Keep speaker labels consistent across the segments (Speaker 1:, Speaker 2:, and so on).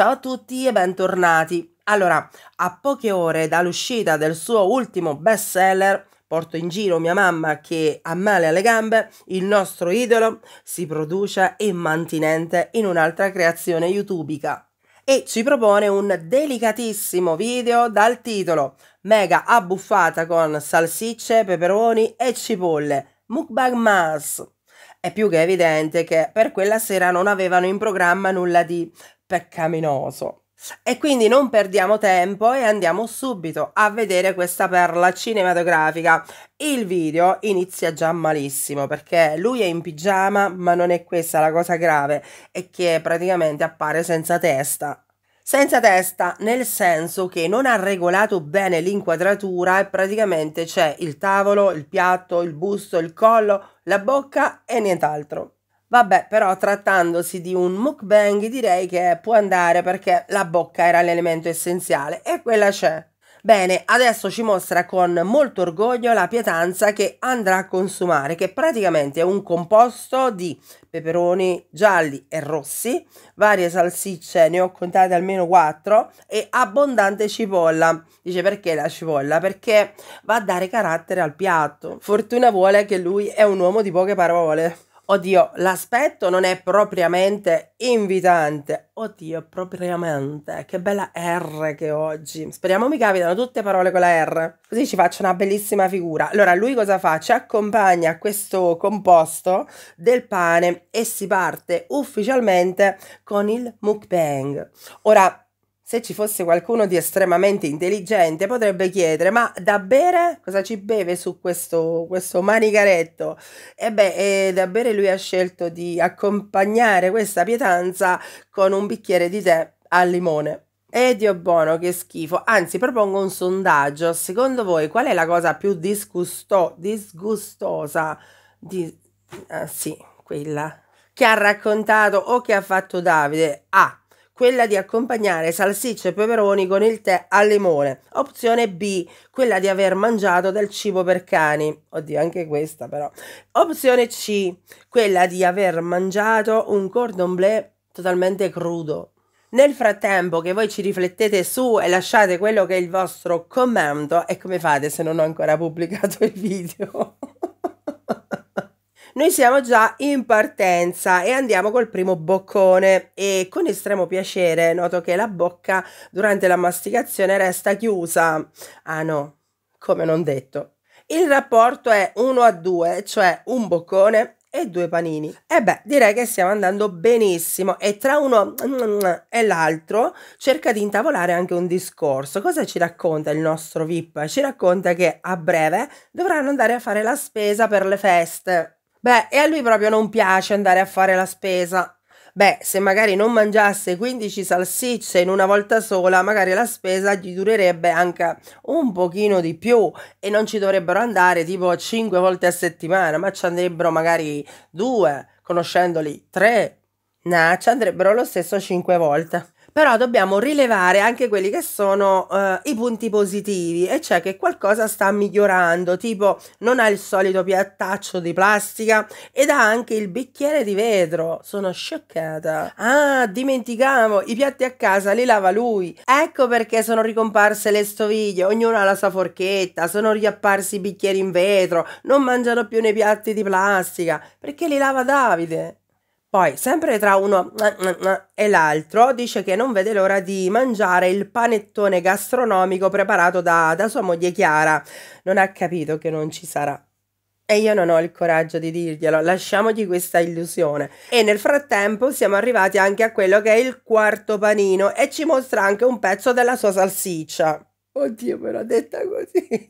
Speaker 1: Ciao a tutti e bentornati. Allora, a poche ore dall'uscita del suo ultimo bestseller, Porto in giro mia mamma che ha male alle gambe, il nostro idolo si produce immantinente in un'altra creazione youtubica e ci propone un delicatissimo video dal titolo Mega abbuffata con salsicce, peperoni e cipolle, mukbang mas. È più che evidente che per quella sera non avevano in programma nulla di peccaminoso. E quindi non perdiamo tempo e andiamo subito a vedere questa perla cinematografica. Il video inizia già malissimo perché lui è in pigiama, ma non è questa la cosa grave, è che praticamente appare senza testa. Senza testa, nel senso che non ha regolato bene l'inquadratura e praticamente c'è il tavolo, il piatto, il busto, il collo, la bocca e nient'altro. Vabbè, però trattandosi di un mukbang direi che può andare perché la bocca era l'elemento essenziale e quella c'è. Bene, adesso ci mostra con molto orgoglio la pietanza che andrà a consumare, che praticamente è un composto di peperoni gialli e rossi, varie salsicce, ne ho contate almeno 4, e abbondante cipolla. Dice perché la cipolla? Perché va a dare carattere al piatto. Fortuna vuole che lui è un uomo di poche parole. Oddio, l'aspetto non è propriamente invitante. Oddio, propriamente. Che bella R che oggi. Speriamo mi capitano tutte parole con la R. Così ci faccio una bellissima figura. Allora, lui cosa fa? Ci accompagna a questo composto del pane e si parte ufficialmente con il mukbang. Ora, se ci fosse qualcuno di estremamente intelligente potrebbe chiedere ma da bere cosa ci beve su questo, questo manicaretto? E beh, e da bere lui ha scelto di accompagnare questa pietanza con un bicchiere di tè al limone. E Dio buono, che schifo. Anzi, propongo un sondaggio. Secondo voi qual è la cosa più disgusto, disgustosa di... Ah, sì, quella. Che ha raccontato o che ha fatto Davide? A quella di accompagnare salsicce e peperoni con il tè al limone. Opzione B, quella di aver mangiato del cibo per cani. Oddio, anche questa però. Opzione C, quella di aver mangiato un cordon bleu totalmente crudo. Nel frattempo che voi ci riflettete su e lasciate quello che è il vostro commento e come fate se non ho ancora pubblicato il video. Noi siamo già in partenza e andiamo col primo boccone e con estremo piacere noto che la bocca durante la masticazione resta chiusa. Ah no, come non detto. Il rapporto è 1 a 2, cioè un boccone e due panini. E beh, direi che stiamo andando benissimo e tra uno e l'altro cerca di intavolare anche un discorso. Cosa ci racconta il nostro VIP? Ci racconta che a breve dovranno andare a fare la spesa per le feste. Beh, e a lui proprio non piace andare a fare la spesa. Beh, se magari non mangiasse 15 salsicce in una volta sola, magari la spesa gli durerebbe anche un pochino di più e non ci dovrebbero andare tipo 5 volte a settimana, ma ci andrebbero magari 2, conoscendoli 3. No, ci andrebbero lo stesso 5 volte però dobbiamo rilevare anche quelli che sono eh, i punti positivi, e cioè che qualcosa sta migliorando, tipo non ha il solito piattaccio di plastica ed ha anche il bicchiere di vetro. Sono scioccata. Ah, dimenticavo, i piatti a casa li lava lui. Ecco perché sono ricomparse le stoviglie, ognuno ha la sua forchetta, sono riapparsi i bicchieri in vetro, non mangiano più nei piatti di plastica, perché li lava Davide. Poi, sempre tra uno e l'altro, dice che non vede l'ora di mangiare il panettone gastronomico preparato da, da sua moglie Chiara. Non ha capito che non ci sarà e io non ho il coraggio di dirglielo, lasciamogli questa illusione. E nel frattempo siamo arrivati anche a quello che è il quarto panino e ci mostra anche un pezzo della sua salsiccia. Oddio, me l'ha detta così.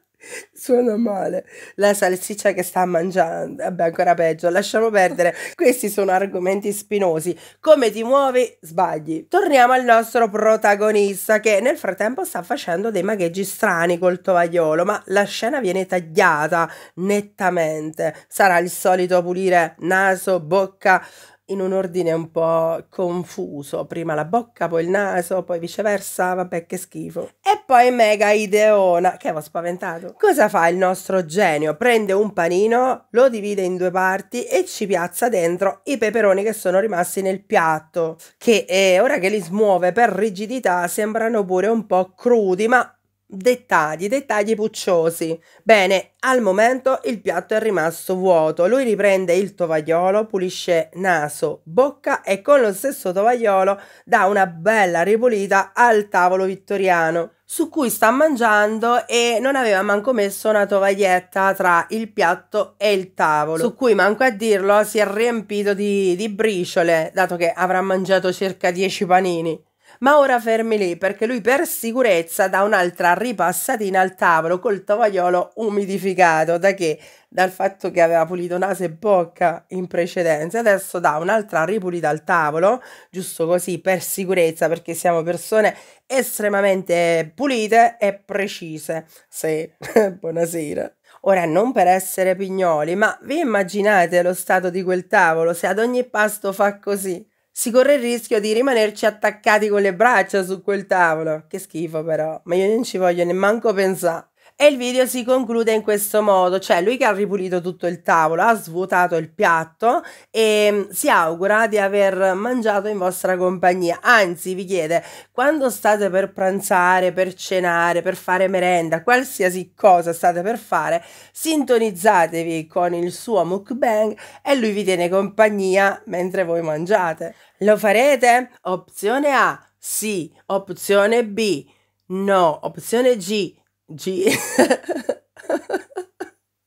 Speaker 1: Suona male. La salsiccia che sta mangiando. Vabbè, ancora peggio. Lasciamo perdere. Questi sono argomenti spinosi. Come ti muovi? Sbagli. Torniamo al nostro protagonista che nel frattempo sta facendo dei magheggi strani col tovagliolo, ma la scena viene tagliata nettamente. Sarà il solito pulire naso, bocca, in un ordine un po' confuso, prima la bocca, poi il naso, poi viceversa, vabbè che schifo. E poi mega ideona, che avevo spaventato. Cosa fa il nostro genio? Prende un panino, lo divide in due parti e ci piazza dentro i peperoni che sono rimasti nel piatto, che eh, ora che li smuove per rigidità sembrano pure un po' crudi, ma dettagli, dettagli pucciosi. Bene, al momento il piatto è rimasto vuoto. Lui riprende il tovagliolo, pulisce naso, bocca e con lo stesso tovagliolo dà una bella ripulita al tavolo vittoriano su cui sta mangiando e non aveva manco messo una tovaglietta tra il piatto e il tavolo, su cui manco a dirlo si è riempito di, di briciole, dato che avrà mangiato circa 10 panini. Ma ora fermi lì perché lui per sicurezza dà un'altra ripassatina al tavolo col tovagliolo umidificato. Da che? Dal fatto che aveva pulito naso e bocca in precedenza. Adesso dà un'altra ripulita al tavolo, giusto così per sicurezza perché siamo persone estremamente pulite e precise. Sì, buonasera. Ora, non per essere pignoli, ma vi immaginate lo stato di quel tavolo se ad ogni pasto fa così? si corre il rischio di rimanerci attaccati con le braccia su quel tavolo. Che schifo però, ma io non ci voglio nemmeno pensare. E il video si conclude in questo modo, cioè lui che ha ripulito tutto il tavolo, ha svuotato il piatto e mm, si augura di aver mangiato in vostra compagnia. Anzi, vi chiede, quando state per pranzare, per cenare, per fare merenda, qualsiasi cosa state per fare, sintonizzatevi con il suo mukbang e lui vi tiene compagnia mentre voi mangiate. Lo farete? Opzione A, sì. Opzione B, no. Opzione G, no. G.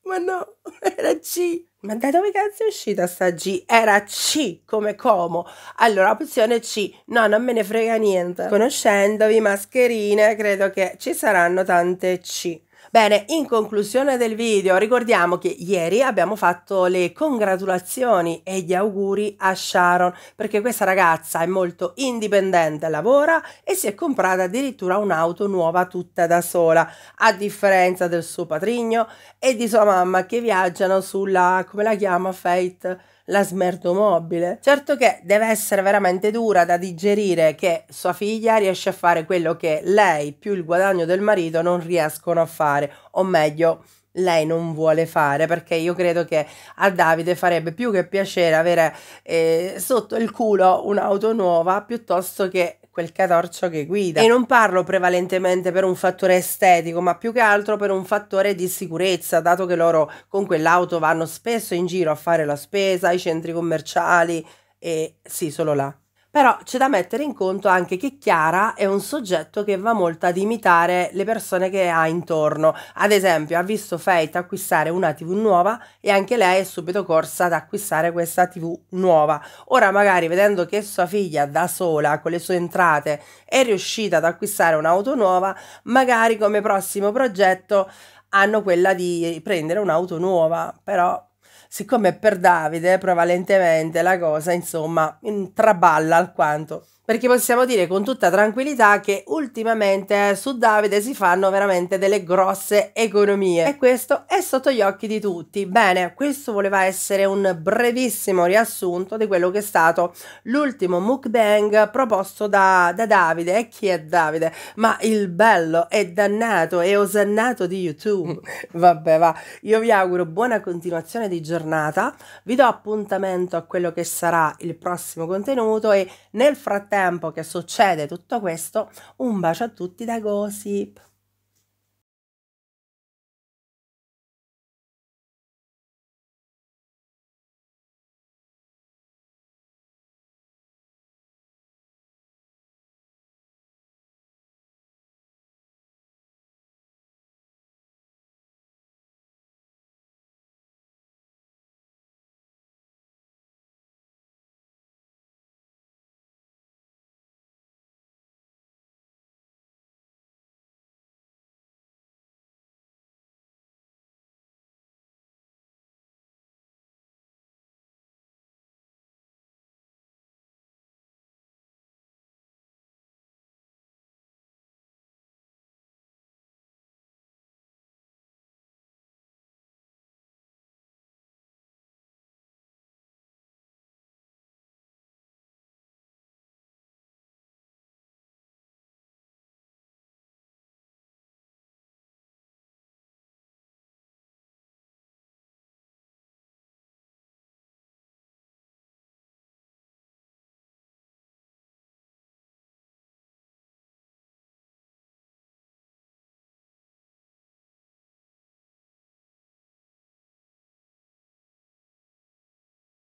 Speaker 1: Ma no, era G. Ma da dove cazzo è uscita sta G? Era C come Como. Allora, opzione C. No, non me ne frega niente. Conoscendovi mascherine, credo che ci saranno tante C. Bene, in conclusione del video ricordiamo che ieri abbiamo fatto le congratulazioni e gli auguri a Sharon perché questa ragazza è molto indipendente, lavora e si è comprata addirittura un'auto nuova tutta da sola, a differenza del suo patrigno e di sua mamma che viaggiano sulla, come la chiama, Fate la mobile. Certo che deve essere veramente dura da digerire che sua figlia riesce a fare quello che lei più il guadagno del marito non riescono a fare, o meglio, lei non vuole fare perché io credo che a Davide farebbe più che piacere avere eh, sotto il culo un'auto nuova piuttosto che quel catorcio che guida. E non parlo prevalentemente per un fattore estetico, ma più che altro per un fattore di sicurezza, dato che loro con quell'auto vanno spesso in giro a fare la spesa, ai centri commerciali e sì, solo là. Però c'è da mettere in conto anche che Chiara è un soggetto che va molto ad imitare le persone che ha intorno. Ad esempio, ha visto Fate acquistare una TV nuova e anche lei è subito corsa ad acquistare questa TV nuova. Ora, magari vedendo che sua figlia da sola con le sue entrate è riuscita ad acquistare un'auto nuova, magari come prossimo progetto hanno quella di prendere un'auto nuova, però siccome per Davide prevalentemente la cosa insomma mm, traballa alquanto perché possiamo dire con tutta tranquillità che ultimamente eh, su Davide si fanno veramente delle grosse economie e questo è sotto gli occhi di tutti. Bene, questo voleva essere un brevissimo riassunto di quello che è stato l'ultimo mukbang proposto da, da Davide. E chi è Davide? Ma il bello e dannato e osannato di YouTube. Mm. Vabbè, va. Io vi auguro buona continuazione di giornata giornata, vi do appuntamento a quello che sarà il prossimo contenuto e nel frattempo che succede tutto questo, un bacio a tutti da Gossip!